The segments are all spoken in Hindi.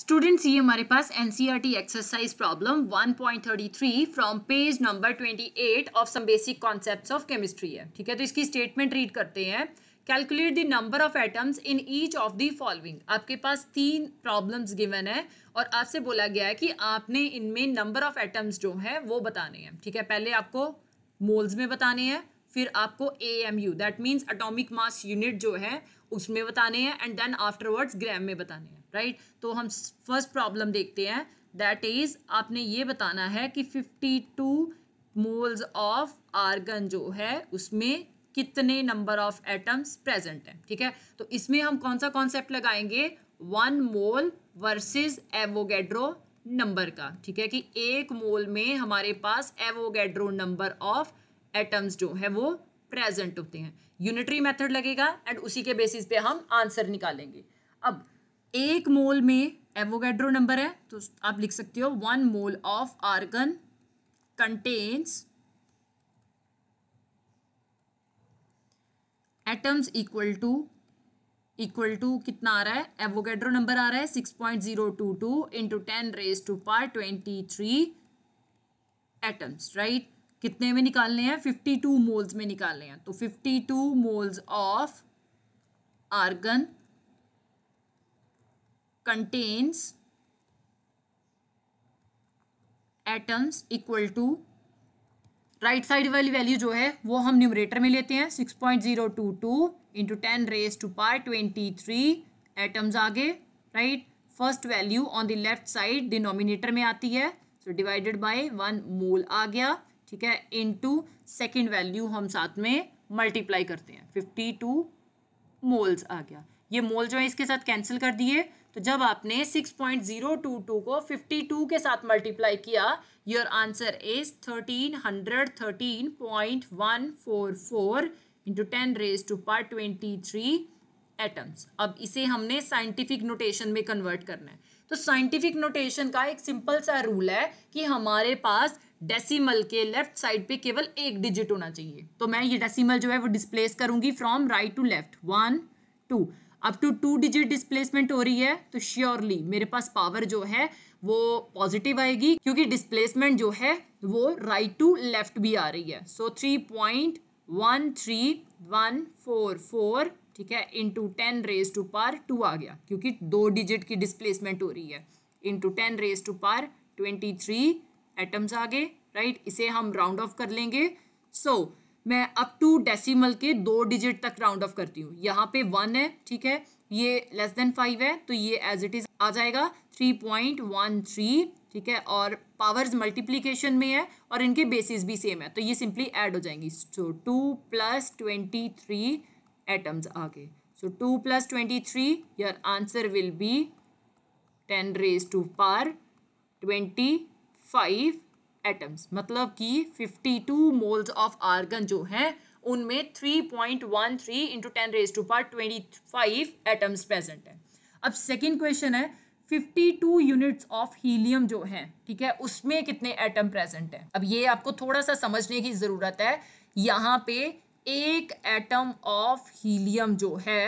स्टूडेंट्स ये हमारे पास NCERT exercise problem 1.33 from page number 28 of some basic concepts of chemistry है ठीक है तो इसकी स्टेटमेंट रीड करते हैं calculate the number of atoms in each of the following आपके पास तीन प्रॉब्लम्स गिवन है और आपसे बोला गया है कि आपने इनमें नंबर ऑफ एटम्स जो है वो बताने हैं ठीक है पहले आपको मोल्स में बताने हैं फिर आपको A M U that means atomic mass unit जो है उसमें बताने हैं एंड देन आफ्टरवर्ड्स ग्राम में बताने हैं राइट right? तो हम फर्स्ट प्रॉब्लम देखते हैं दैट इज आपने ये बताना है कि 52 मोल्स ऑफ आर्गन जो है उसमें कितने नंबर ऑफ एटम्स प्रेजेंट हैं ठीक है तो इसमें हम कौन सा कॉन्सेप्ट लगाएंगे one mole versus Avogadro number का ठीक है कि एक मोल में हमारे पास एवोगेड्रो नंबर ऑफ एटम्स जो है वो प्रेजेंट होते हैं यूनिटरी मेथड लगेगा एंड उसी के बेसिस पे हम आंसर निकालेंगे अब एक मोल में एवोगेड्रो नंबर है तो आप लिख सकते हो one mole of argon contains atoms equal to equal to कितना आ रहा है एवोगेड्रो नंबर आ रहा है six point zero two two into ten raise to power twenty three atoms right कितने में निकालने हैं 52 मोल्स में निकालने हैं तो 52 moles of argon contains atoms equal to right side वाली वैल्यू जो है वो हम न्यूमरेटर में लेते हैं six point zero two two into ten raise to power twenty three atoms आगे right first value on the left side denominator में आती है so divided by one mole आ गया ठीक है इनटू सेकंड वैल्यू हम साथ में मल्टीप्लाई करते हैं फिफ्टी टू मोल्स आ गया ये मोल जो है इसके साथ कैंसिल कर दिए तो जब आपने 6.022 को 52 के साथ मल्टीप्लाई किया your answer is 1313.144 into ten raise to power twenty three atoms अब इसे हमने साइंटिफिक नोटेशन में कन्वर्ट करना है तो साइंटिफिक नोटेशन का एक सिंपल सा रूल है कि हमारे पास डेसिमल के लेफ्ट साइड पे केवल एक डिजिट होना चाहिए तो मैं ये डेसिमल जो है वो डिस्प्लेस करूंगी from right to left one two up to two digit displacement हो रही है तो श्योरली मेरे पास पावर जो है वो पॉजिटिव आएगी क्योंकि डिस्प्लेसमेंट जो है वो राइट टू लेफ्ट भी आ रही है so three point one three one four four ठीक है into ten raise to power two आ गया क्योंकि दो डिजिट की डिस्प्लेसमेंट हो रही है into ten raise to power twenty three atoms आ गए राइट इसे हम राउंड ऑफ कर लेंगे सो so, मैं अप टू डेसिमल के दो डिजिट तक राउंड ऑफ करती हूँ यहाँ पे वन है ठीक है ये लेस देन फाइव है तो ये एज इट इज़ आ जाएगा थ्री पॉइंट वन थ्री ठीक है और पावर्स मल्टीप्लीकेशन में है और इनके बेसिस भी सेम है तो ये सिंपली ऐड हो जाएंगी so two plus twenty three atoms आगे so two plus twenty three your answer will be ten raise to power twenty five atoms मतलब कि टू मोल्स ऑफ आर्गन जो हैं उनमें three point one three into ten raise to power twenty five atoms present हैं अब सेकेंड क्वेश्चन है टू यूनिट्स ऑफ हीलियम जो हैं ठीक है उसमें कितने एटम प्रेजेंट है अब ये आपको थोड़ा सा समझने की ज़रूरत है यहाँ पे एक एटम ऑफ हीलियम जो है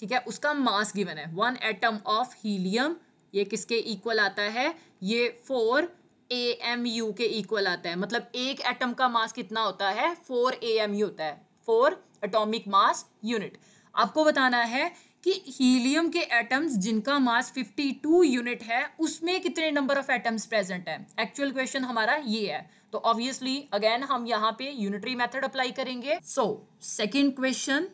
ठीक है उसका मास गिवन है वन एटम ऑफ हीलियम ये किसके इक्वल आता है ये फोर ए एम यू के इक्वल आता है मतलब एक एटम का मास कितना होता है फोर ए एम यू होता है फोर एटॉमिक मास यूनिट आपको बताना है कि हीलियम के एटम्स जिनका मास 52 यूनिट है उसमें कितने नंबर ऑफ एटम्स प्रेजेंट है एक्चुअल क्वेश्चन हमारा ये है तो ऑब्वियसली अगेन हम यहाँ पे यूनिटरी मेथड अप्लाई करेंगे सो सेकंड क्वेश्चन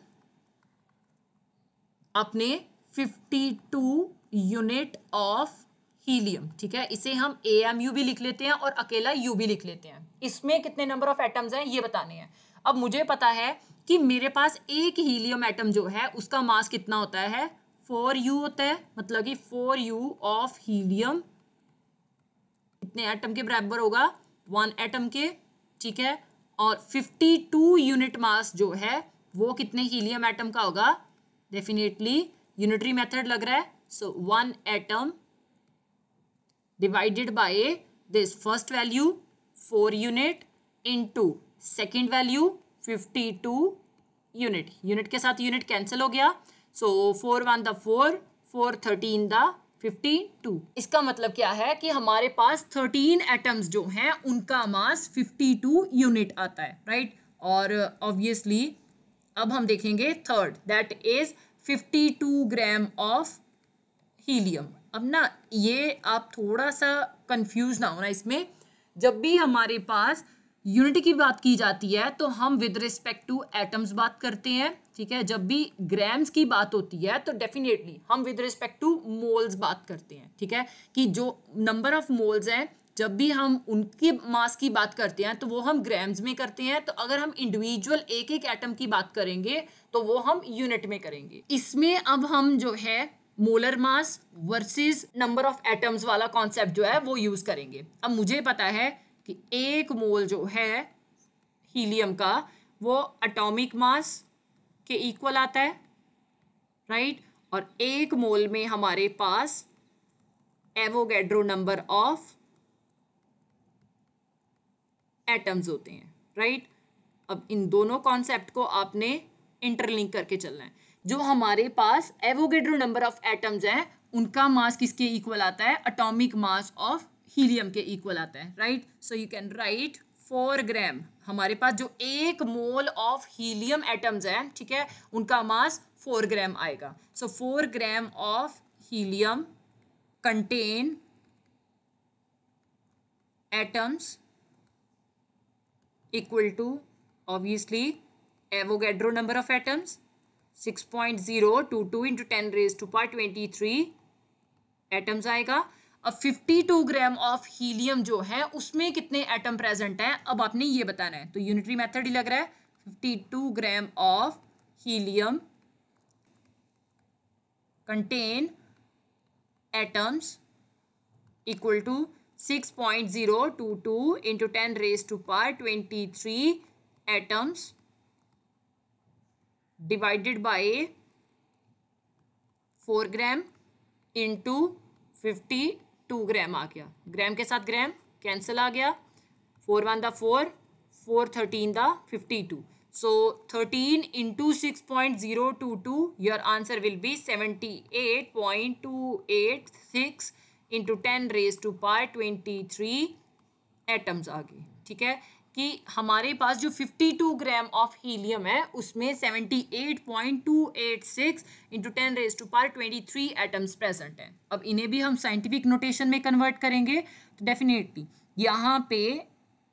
अपने 52 यूनिट ऑफ हीलियम ठीक है इसे हम ए एम यू भी लिख लेते हैं और अकेला यू भी लिख लेते हैं इसमें कितने नंबर ऑफ एटम्स हैं ये बताने हैं अब मुझे पता है कि मेरे पास एक हीलियम एटम जो है उसका मास कितना होता है फोर यू होता है मतलब कि फोर यू ऑफ हीलियम कितने एटम के बराबर होगा वन एटम के ठीक है और फिफ्टी टू यूनिट मास जो है वो कितने हीलियम एटम का होगा डेफिनेटली यूनिटरी मेथड लग रहा है so one atom divided divided this first value four unit into second value fifty two unit unit के साथ यूनिट कैंसिल हो गया so four one the four four thirteen the fifty two इसका मतलब क्या है कि हमारे पास थर्टीन एटम्स जो हैं उनका मास फिफ्टी टू यूनिट आता है राइट right? और ऑब्वियसली अब हम देखेंगे third that is fifty two gram of helium अब ना ये आप थोड़ा सा कंफ्यूज ना होना इसमें जब भी हमारे पास यूनिट की बात की जाती है तो हम विद रिस्पेक्ट टू एटम्स बात करते हैं ठीक है जब भी ग्राम्स की बात होती है तो डेफिनेटली हम विद रिस्पेक्ट टू मोल्स बात करते हैं ठीक है कि जो नंबर ऑफ मोल्स हैं जब भी हम उनकी मास की बात करते हैं तो वो हम ग्राम्स में करते हैं तो अगर हम इंडिविजुअल एक एक एटम की बात करेंगे तो वो हम यूनिट में करेंगे इसमें अब हम जो है molar mass versus number of atoms वाला कॉन्सेप्ट जो है वो यूज करेंगे अब मुझे पता है कि एक मोल जो है हीलियम का वो अटोमिक मास के इक्वल आता है राइट और एक मोल में हमारे पास एवोगेड्रो नंबर ऑफ एटम्स होते हैं राइट अब इन दोनों कॉन्सेप्ट को आपने इंटरलिंक करके चलना है जो हमारे पास एवोगेड्रो नंबर ऑफ एटम्स हैं उनका मास किसके इक्वल आता है अटोमिक मास ऑफ हीलियम के इक्वल आता है right so you can write four gram हमारे पास जो एक मोल ऑफ हीलियम एटम्स हैं ठीक है उनका मास फोर ग्राम आएगा so four gram of helium contain atoms equal to obviously Avogadro number of atoms six point zero two two into ten raise to power twenty three atoms आएगा अब fifty two gram of helium जो है उसमें कितने एटम प्रेजेंट हैं अब आपने ये बताना है तो यूनिटरी मेथड ही लग रहा है fifty two gram of helium contain atoms equal to six point zero two two into ten raise to power twenty three atoms divided by four gram into fifty two gram आ गया ग्राम के साथ ग्राम कैंसिल आ गया four one the four four thirteen the fifty two so thirteen into six point zero two two your answer will be seventy eight point two eight six into ten raise to power twenty three atoms आ गए ठीक है कि हमारे पास जो 52 ग्राम ऑफ हीलियम है उसमें 78.286 into ten raise to power 23 atoms present हैं अब इन्हें भी हम साइंटिफिक नोटेशन में कन्वर्ट करेंगे तो डेफिनेटली यहाँ पे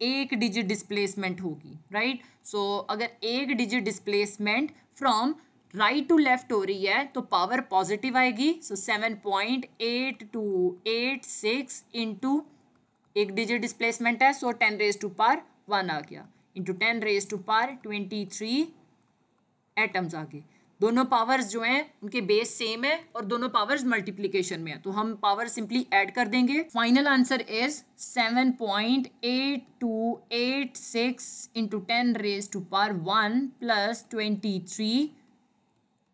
एक डिजिट डिस्प्लेसमेंट होगी राइट सो अगर एक digit displacement from right to left हो रही है तो पावर पॉजिटिव आएगी so seven point eight two eight six into एक डिजिट डिस्प्लेसमेंट है so ten raise to power one आ गया into ten raise to power twenty three atoms आ गए दोनों पावर्स जो हैं उनके बेस सेम है और दोनों पावर्स मल्टीप्लीकेशन में है तो हम पावर सिंपली ऐड कर देंगे final answer is seven point eight two eight six into ten raise to power one plus twenty three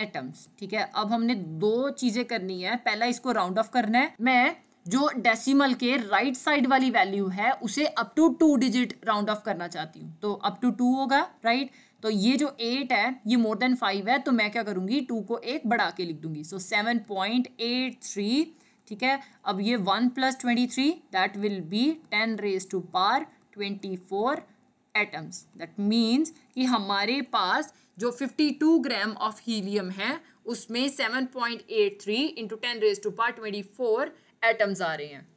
atoms ठीक है अब हमने दो चीज़ें करनी है पहला इसको राउंड ऑफ करना है मैं जो डेसिमल के राइट साइड वाली वैल्यू है उसे up to two digit round off करना चाहती हूँ तो अप टू टू होगा राइट तो ये जो एट है ये मोर देन फाइव है तो मैं क्या करूँगी टू को एक बढ़ा के लिख दूंगी so seven point eight three ठीक है अब ये one plus twenty three that will be ten raise to power twenty four atoms that means कि हमारे पास जो fifty two gram of helium है उसमें seven point eight three into ten raise to power twenty four atoms आ रहे हैं